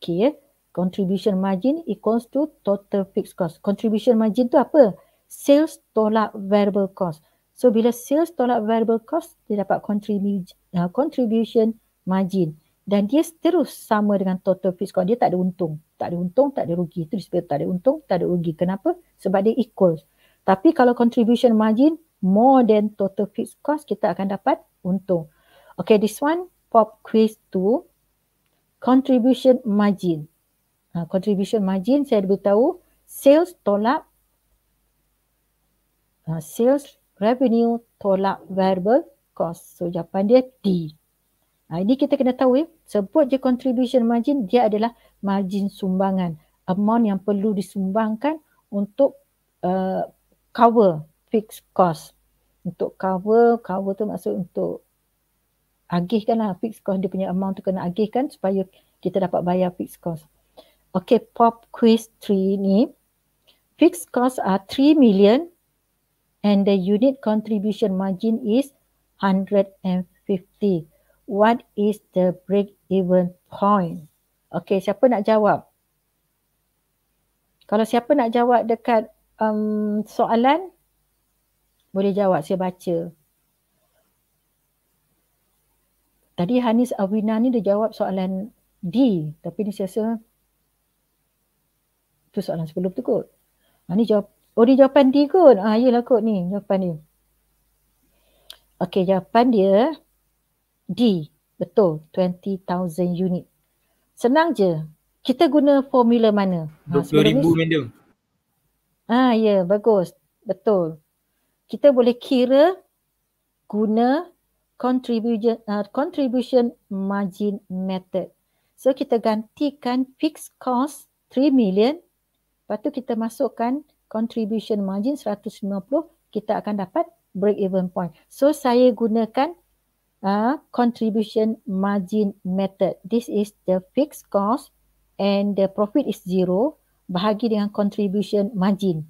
Okay, contribution margin equals to total fixed cost. Contribution margin tu apa? Sales tolak variable cost. So bila sales tolak variable cost, dia dapat uh, contribution margin dan dia terus sama dengan total fixed cost. Dia tak ada untung. Tak ada untung, tak ada rugi. Itu disebut tak ada untung, tak ada rugi. Kenapa? Sebab dia equal. Tapi kalau contribution margin more than total fixed cost, kita akan dapat untung. Okay, this one pop quiz 2. Contribution margin. Ha, contribution margin saya beritahu sales tolak uh, sales revenue tolak variable cost. So, jawapan dia D. Ha, ini kita kena tahu ya. Eh, Sebut je contribution margin dia adalah margin sumbangan. Amount yang perlu disumbangkan untuk uh, cover fixed cost. Untuk cover, cover tu maksud untuk agihkan lah fixed cost dia punya amount tu kena agihkan supaya kita dapat bayar fixed cost. Okay, pop quiz 3 ni. Fixed cost are 3 million and the unit contribution margin is 150 what is the break even point? Okay, siapa nak jawab? Kalau siapa nak jawab dekat um, soalan, boleh jawab, saya baca. Tadi Hanis Awina ni dia jawab soalan D, tapi ni saya rasa tu soalan sebelum tu kot. Ha, ni jawab, oh dia jawapan D kot. Ha, yelah kot ni jawapan ni. Okay, jawapan dia D. Betul, 20,000 unit. Senang je. Kita guna formula mana? 20,000 medium. Ah, ya, bagus. Betul. Kita boleh kira guna contribution uh, contribution margin method. So kita gantikan fixed cost 3 million, lepas tu kita masukkan contribution margin 150, kita akan dapat break even point. So saya gunakan uh, contribution margin method. This is the fixed cost and the profit is zero bahagi dengan contribution margin.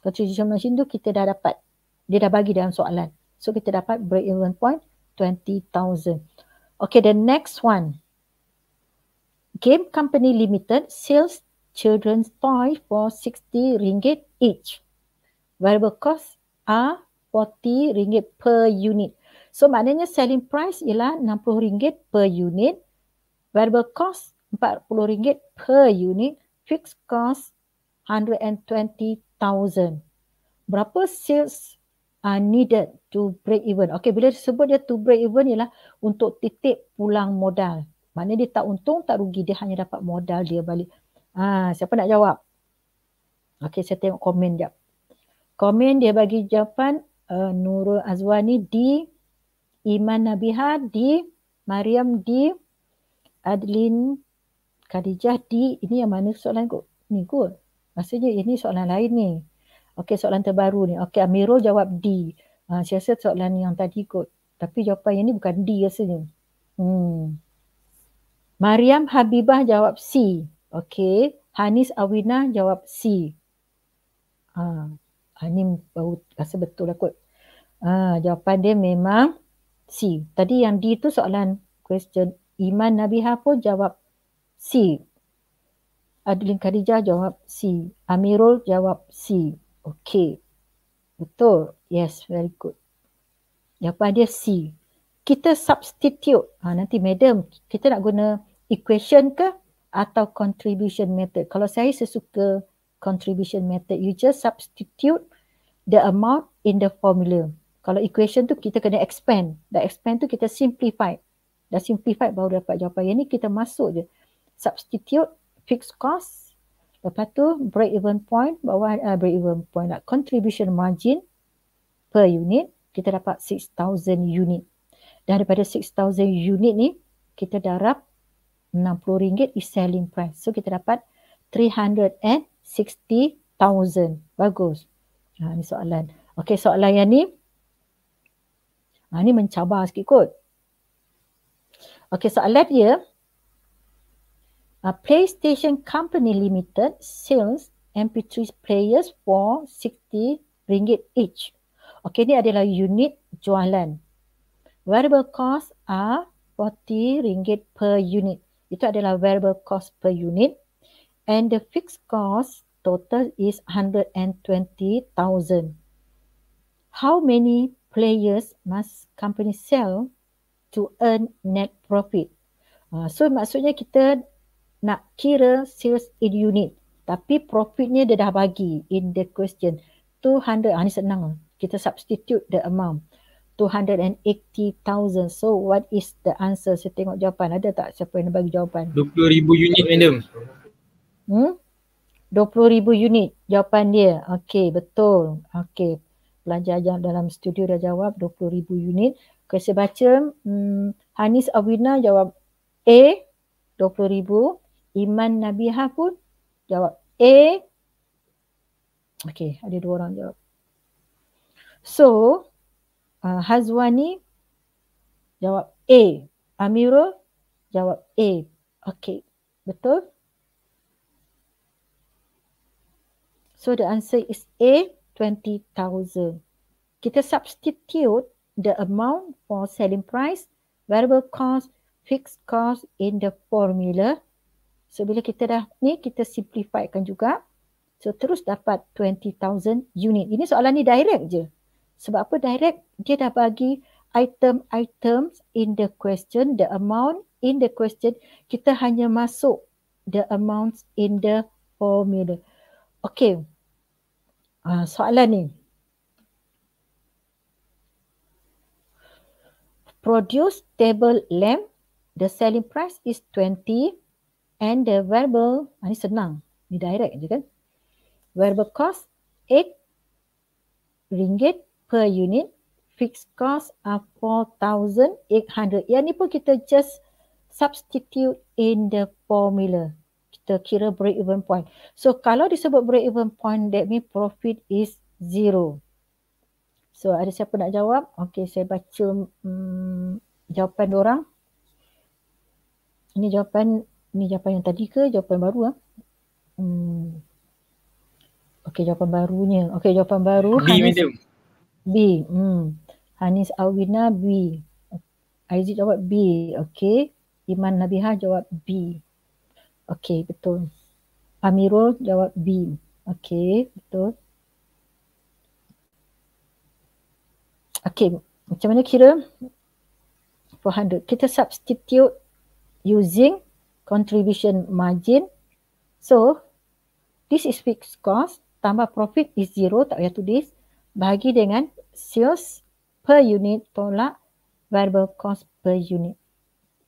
Contribution margin tu kita dah dapat. Dia dah bagi dalam soalan. So kita dapat break even point 20,000. Okay, the next one. Game Company Limited sells children's toy for 60 ringgit each. Variable cost are 40 ringgit per unit. So maknanya selling price ialah RM60 per unit, variable cost RM40 per unit, fixed cost RM120,000. Berapa sales are needed to break even? Okay, bila disebut dia to break even ialah untuk titik pulang modal. Maknanya dia tak untung, tak rugi. Dia hanya dapat modal dia balik. Ha, siapa nak jawab? Okay, saya tengok komen sekejap. Komen dia bagi jawapan uh, Nurul Azwani di Iman Nabiha di Mariam di Adlin Khadijah di ini yang mana soalan kot? Ni kot. Maksudnya ini soalan lain ni. Okey soalan terbaru ni. Okey Amirul jawab D. Ha, ah, saya rasa soalan yang tadi kot. Tapi jawapan yang ni bukan D rasanya. Hmm. Mariam Habibah jawab C. Okey. Hanis Awina jawab C. Ah, ha, ini baru rasa betul lah kot. Ha, jawapan dia memang C. Tadi yang D tu soalan question Iman Nabi Ha pun jawab C. Adlin Khadijah jawab C. Amirul jawab C. Okay. Betul. Yes, very good. Jawapan dia C. Kita substitute. Ha, nanti madam, kita nak guna equation ke atau contribution method? Kalau saya sesuka contribution method, you just substitute the amount in the formula kalau equation tu kita kena expand. Dah expand tu kita simplify. Dah simplify baru dapat jawapan. Yang ni kita masuk je. Substitute fixed cost. Lepas tu break even point. Bawah uh, break even point lah. Contribution margin per unit. Kita dapat 6,000 unit. Dan daripada 6,000 unit ni kita darab RM60 is selling price. So kita dapat 360,000. Bagus. Ha, ni soalan. Okay soalan yang ni Ha, ni mencabar sikit kot. Okay, soalan dia. Uh, PlayStation Company Limited sales MP3 players for RM60 each. Okay, ni adalah unit jualan. Variable cost are RM40 per unit. Itu adalah variable cost per unit. And the fixed cost total is 120,000. How many players must company sell to earn net profit. Uh, so maksudnya kita nak kira sales in unit tapi profitnya dia dah bagi in the question 200 ah ni senang kita substitute the amount 280,000 so what is the answer saya tengok jawapan ada tak siapa yang bagi jawapan 20,000 unit madam hmm 20,000 unit jawapan dia Okay, betul Okay belanja ajar dalam studio dah jawab 20,000 unit. Okay, saya baca hmm, Hanis Awina jawab A 20,000. Iman Nabiha pun jawab A. Okay, ada dua orang jawab. So, uh, Hazwani jawab A. Amiro jawab A. Okay, betul? So the answer is A. $20,000. Kita substitute the amount for selling price, variable cost, fixed cost in the formula. So, bila kita dah ni, kita simplifykan juga. So, terus dapat 20,000 unit. Ini soalan ni direct je. Sebab apa direct? Dia dah bagi item-items in the question, the amount in the question. Kita hanya masuk the amounts in the formula. Okay. Ah, soalan ni. Produce table lamp. The selling price is 20. And the variable. Ah, ni senang. Ni direct je kan. Variable cost 8 ringgit per unit. Fixed cost are ah, 4,800. Yang ni pun kita just substitute in the formula terkira break even point. So kalau disebut break even point that means profit is zero. So ada siapa nak jawab? Okay saya baca um, jawapan orang. Ini jawapan ini jawapan yang tadi ke jawapan baru ah. Hmm. Okey jawapan barunya. Okay, jawapan baru. B Hanis, B. Hmm. Hanis Awina B. Aizid jawab B. Okay. Iman Nabiha jawab B. Okey, betul. Amirul jawab B. Okey, betul. Okey, macam mana kira? 400. Kita substitute using contribution margin. So, this is fixed cost tambah profit is zero, tak payah tulis. bagi dengan sales per unit tolak variable cost per unit.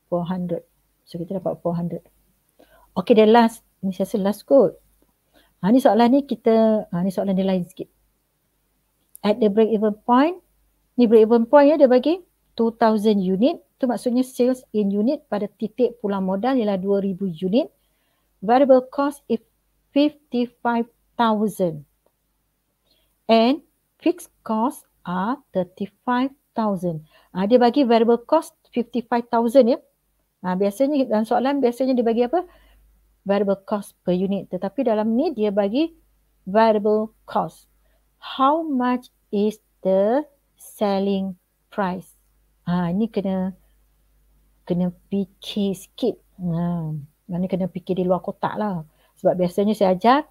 400. So, kita dapat 400. Okay, the last. Ini saya rasa last kot. Ha, ah, ni soalan ni kita, ha, ni soalan dia lain sikit. At the break even point, ni break even point ya dia bagi 2000 unit. Tu maksudnya sales in unit pada titik pulang modal ialah 2000 unit. Variable cost is 55,000. And fixed cost are 35,000. Ha, ah, dia bagi variable cost 55,000 ya. Ha, biasanya dalam soalan biasanya dia bagi apa? variable cost per unit. Tetapi dalam ni dia bagi variable cost. How much is the selling price? Ha, ini kena kena fikir sikit. Ha, mana kena fikir di luar kotak lah. Sebab biasanya saya ajar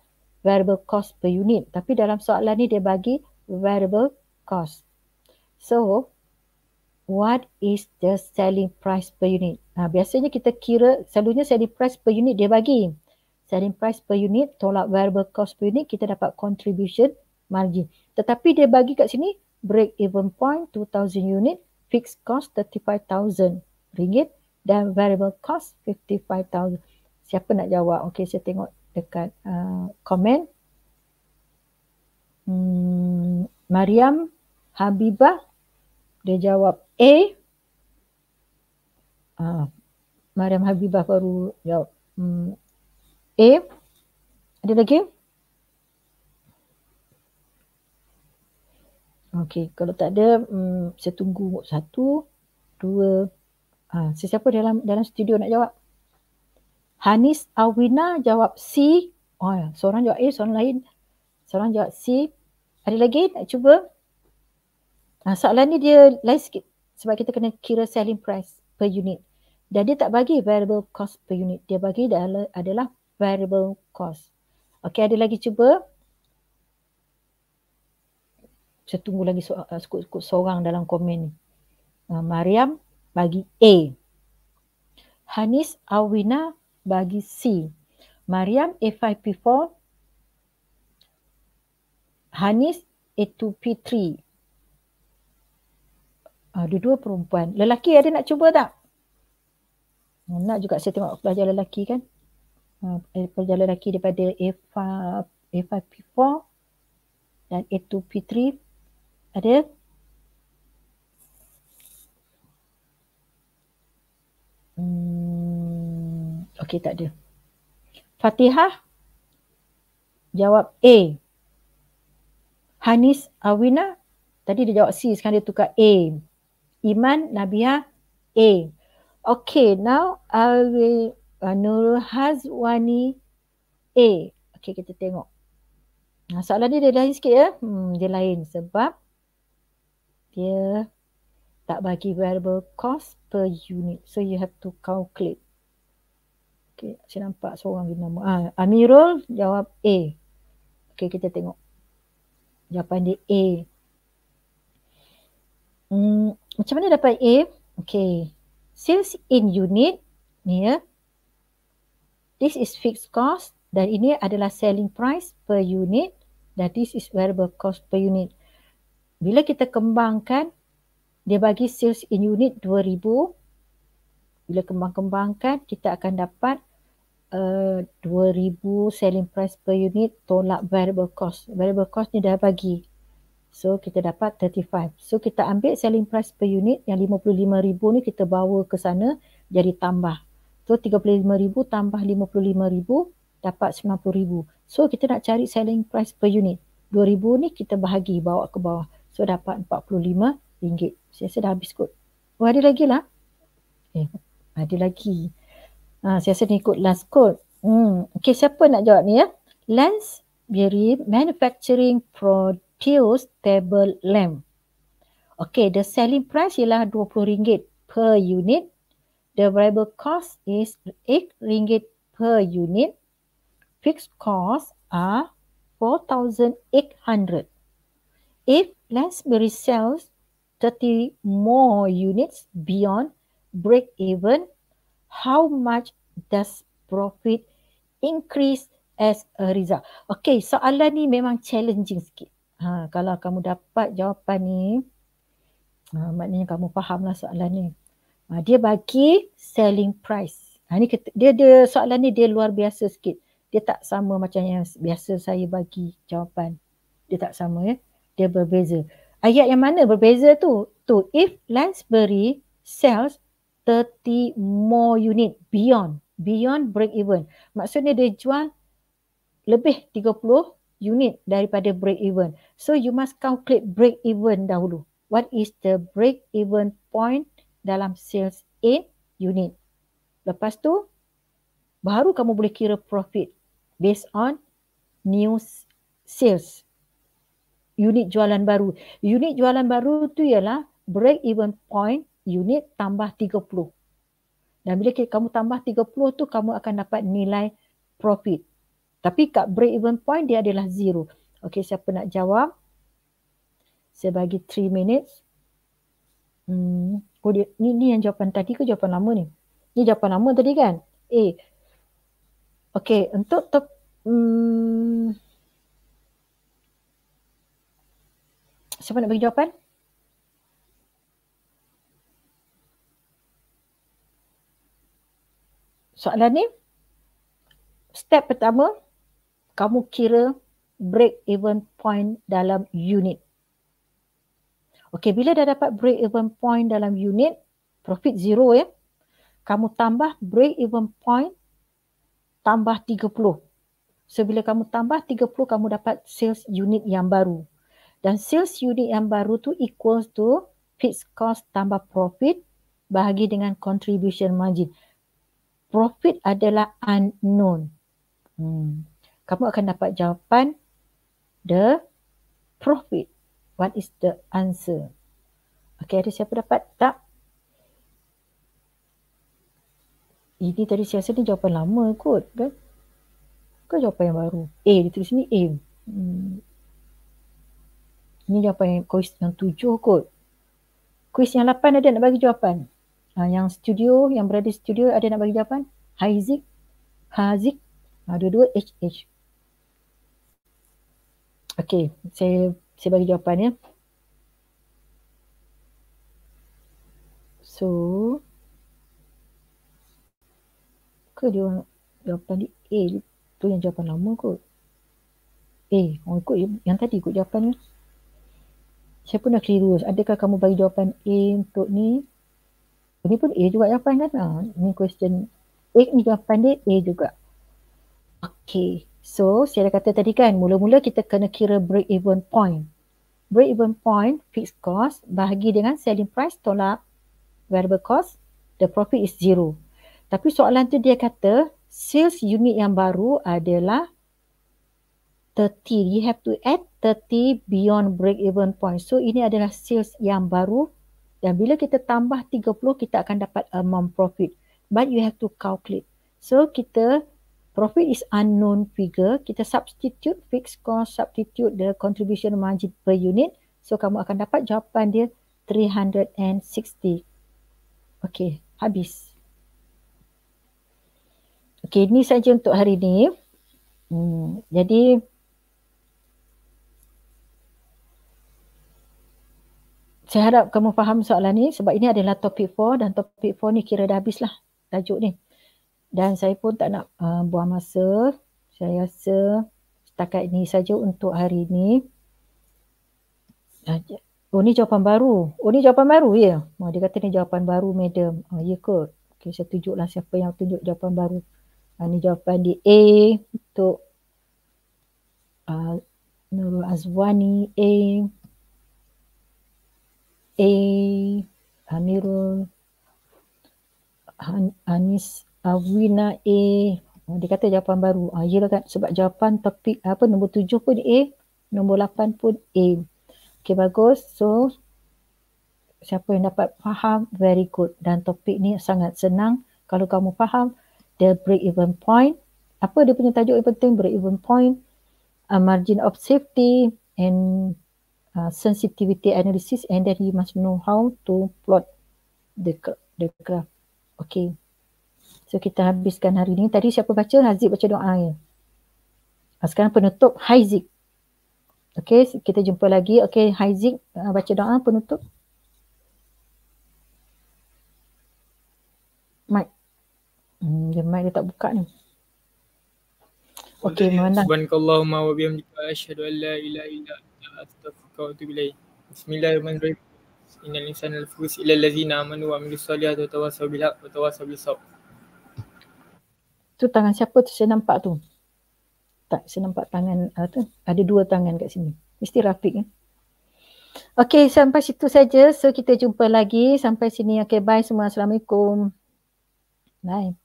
variable cost per unit. Tapi dalam soalan ni dia bagi variable cost. So, what is the selling price per unit? Nah, ha, biasanya kita kira, selalunya selling price per unit dia bagi. Selling price per unit tolak variable cost per unit, kita dapat contribution margin. Tetapi dia bagi kat sini, break even point 2,000 unit, fixed cost 35,000 ringgit dan variable cost 55,000. Siapa nak jawab? Okay, saya tengok dekat uh, komen. Hmm, Mariam Habibah, dia jawab A ha, Mariam Habibah baru jawab hmm. A Ada lagi? Okey, kalau tak ada hmm, Saya tunggu satu Dua ha, Sesiapa dalam dalam studio nak jawab? Hanis Awina jawab C oh, ya, Seorang jawab A, seorang lain Seorang jawab C Ada lagi nak cuba? Ha, soalan ni dia lain sikit sebab kita kena kira selling price per unit. Dan dia tak bagi variable cost per unit. Dia bagi adalah, adalah variable cost. Okey, ada lagi cuba. Saya tunggu lagi sekut uh, seorang dalam komen ni. Uh, Mariam bagi A. Hanis Awina bagi C. Mariam A5P4. Hanis A2P3 ada ah, dua perempuan. Lelaki ada nak cuba tak? Nak juga saya tengok pelajar lelaki kan. Uh, pelajar lelaki daripada A5, A5P4 dan A2P3. Ada? Hmm, okay tak ada. Fatihah? Jawab A. Hanis Awina? Tadi dia jawab C. Sekarang dia tukar A. Iman Nabiha A. Okay, now I will uh, Nurul Hazwani A. Okay, kita tengok. Nah, soalan ni dia lain sikit ya. Hmm, dia lain sebab dia tak bagi variable cost per unit. So you have to calculate. Okay, saya nampak seorang bina nama. Ah, Amirul jawab A. Okay, kita tengok. Jawapan dia A. Hmm, macam mana dapat A? Okay. Sales in unit ni ya. This is fixed cost dan ini adalah selling price per unit dan this is variable cost per unit. Bila kita kembangkan dia bagi sales in unit 2000. Bila kembang-kembangkan kita akan dapat uh, 2000 selling price per unit tolak variable cost. Variable cost ni dah bagi. So kita dapat 35. So kita ambil selling price per unit yang 55,000 ni kita bawa ke sana jadi tambah. So 35,000 tambah 55,000 dapat 90,000. So kita nak cari selling price per unit. 2,000 ni kita bahagi bawa ke bawah. So dapat RM45. Saya rasa dah habis kot. Oh ada lagi lah. Eh ada lagi. Ha, saya rasa ni ikut last code. Hmm. Okay siapa nak jawab ni ya? Lens beri Manufacturing Product Pius Table Lamp. Okay, the selling price ialah RM20 per unit. The variable cost is RM8 per unit. Fixed cost are 4,800. If Lansbury sells 30 more units beyond break even, how much does profit increase as a result? Okay, soalan ni memang challenging sikit. Ha, kalau kamu dapat jawapan ni, ha, maknanya kamu fahamlah soalan ni. Ha, dia bagi selling price. Ha, ni kata, dia, dia soalan ni dia luar biasa sikit. Dia tak sama macam yang biasa saya bagi jawapan. Dia tak sama ya. Dia berbeza. Ayat yang mana berbeza tu? Tu if Lansbury sells 30 more unit beyond beyond break even. Maksudnya dia jual lebih unit daripada break even. So you must calculate break even dahulu. What is the break even point dalam sales in unit? Lepas tu baru kamu boleh kira profit based on new sales. Unit jualan baru. Unit jualan baru tu ialah break even point unit tambah 30. Dan bila kamu tambah 30 tu kamu akan dapat nilai profit. Tapi kat break even point dia adalah zero. Okay, siapa nak jawab? Saya bagi 3 minutes. Hmm. Oh, dia, ni, ni yang jawapan tadi ke jawapan lama ni? Ni jawapan lama tadi kan? A. Okay, untuk top, hmm. Siapa nak bagi jawapan? Soalan ni, step pertama, kamu kira break even point dalam unit. Okey, bila dah dapat break even point dalam unit, profit zero ya. Eh? Kamu tambah break even point tambah 30. So bila kamu tambah 30 kamu dapat sales unit yang baru. Dan sales unit yang baru tu equals to fixed cost tambah profit bahagi dengan contribution margin. Profit adalah unknown. Hmm kamu akan dapat jawapan the profit. What is the answer? Okay, ada siapa dapat? Tak? Ini tadi saya rasa ni jawapan lama kot kan? Kau jawapan yang baru. A, dia tulis ni A. Hmm. Ini jawapan yang, kuis yang tujuh kot. Kuis yang lapan ada nak bagi jawapan? Ha, yang studio, yang berada studio ada nak bagi jawapan? Haizik? Haizik? Ha, dua-dua H. Okey, saya saya bagi jawapan ya. So ke dia orang jawapan di A eh, tu yang jawapan lama kot. A, eh, orang ikut yang tadi ikut jawapan ni. Saya pun dah keliru. Adakah kamu bagi jawapan A untuk ni? Ini pun A juga jawapan kan? Ha, ah, ini question. A eh, ni jawapan dia A juga. Okay. So, saya dah kata tadi kan, mula-mula kita kena kira break even point. Break even point, fixed cost, bahagi dengan selling price, tolak variable cost, the profit is zero. Tapi soalan tu dia kata, sales unit yang baru adalah 30. You have to add 30 beyond break even point. So, ini adalah sales yang baru dan bila kita tambah 30, kita akan dapat amount profit. But you have to calculate. So, kita profit is unknown figure. Kita substitute fixed cost, substitute the contribution margin per unit. So kamu akan dapat jawapan dia 360. Okay, habis. Okay, ini saja untuk hari ini. Hmm, jadi, saya harap kamu faham soalan ni sebab ini adalah topik 4 dan topik 4 ni kira dah habislah. tajuk ni. Dan saya pun tak nak uh, buang masa. Saya rasa setakat ini saja untuk hari ini. Ah, oh ni jawapan baru. Oh ni jawapan baru ya. Yeah. Oh, dia kata ni jawapan baru madam. Oh, ya ke? Okay, saya tunjuklah siapa yang tunjuk jawapan baru. Uh, ni jawapan di A untuk uh, Nurul Azwani. A. A. Amirul. Anis. Awina A. Oh, dia kata Japan baru. Ah, uh, yelah kan. Sebab Japan tapi apa nombor tujuh pun A. Nombor lapan pun A. Okay bagus. So siapa yang dapat faham very good. Dan topik ni sangat senang. Kalau kamu faham the break even point. Apa dia punya tajuk yang penting break even point. A uh, margin of safety and uh, sensitivity analysis and then you must know how to plot the the graph. Okay tu kita habiskan hari ni. Tadi siapa baca? Haziq baca doa ya. Ha, sekarang penutup Haizik. Okay, kita jumpa lagi. Okay, Haizik uh, baca doa penutup. Mic. Hmm, dia mic dia tak buka ni. Okey, mana? Subhanakallahumma wa bihamdika asyhadu an la ilaha illa anta astaghfiruka wa atubu ilaik. Bismillahirrahmanirrahim. Innal insana lafi khusr illa allazina amanu wa amilus solihati wa tawassaw bil wa tawassaw bis tu tangan siapa tu saya nampak tu tak saya nampak tangan uh, tu ada dua tangan kat sini mesti Rafiq eh? okey sampai situ saja so kita jumpa lagi sampai sini Okay, bye semua assalamualaikum bye